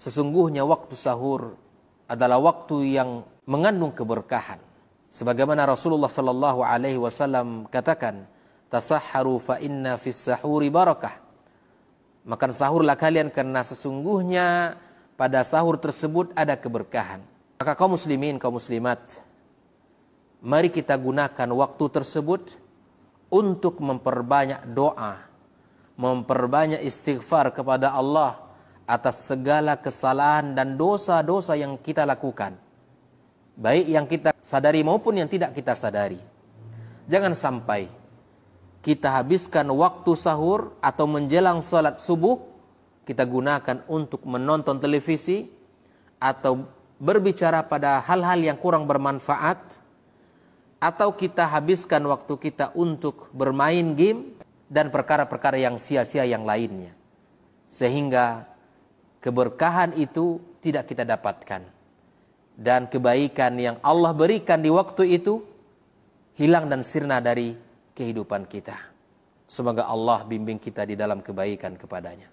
Sesungguhnya waktu sahur adalah waktu yang mengandung keberkahan. Sebagaimana Rasulullah Sallallahu Alaihi Wasallam katakan, tasahharu fa inna fis sahuri barakah. Makan sahurlah kalian karena sesungguhnya pada sahur tersebut ada keberkahan. Maka kaum muslimin, kaum muslimat, mari kita gunakan waktu tersebut untuk memperbanyak doa, memperbanyak istighfar kepada Allah, atas segala kesalahan dan dosa-dosa yang kita lakukan. Baik yang kita sadari maupun yang tidak kita sadari. Jangan sampai kita habiskan waktu sahur atau menjelang salat subuh kita gunakan untuk menonton televisi atau berbicara pada hal-hal yang kurang bermanfaat atau kita habiskan waktu kita untuk bermain game dan perkara-perkara yang sia-sia yang lainnya sehingga keberkahan itu tidak kita dapatkan. Dan kebaikan yang Allah berikan di waktu itu hilang dan sirna dari kehidupan kita. Semoga Allah bimbing kita di dalam kebaikan kepadanya.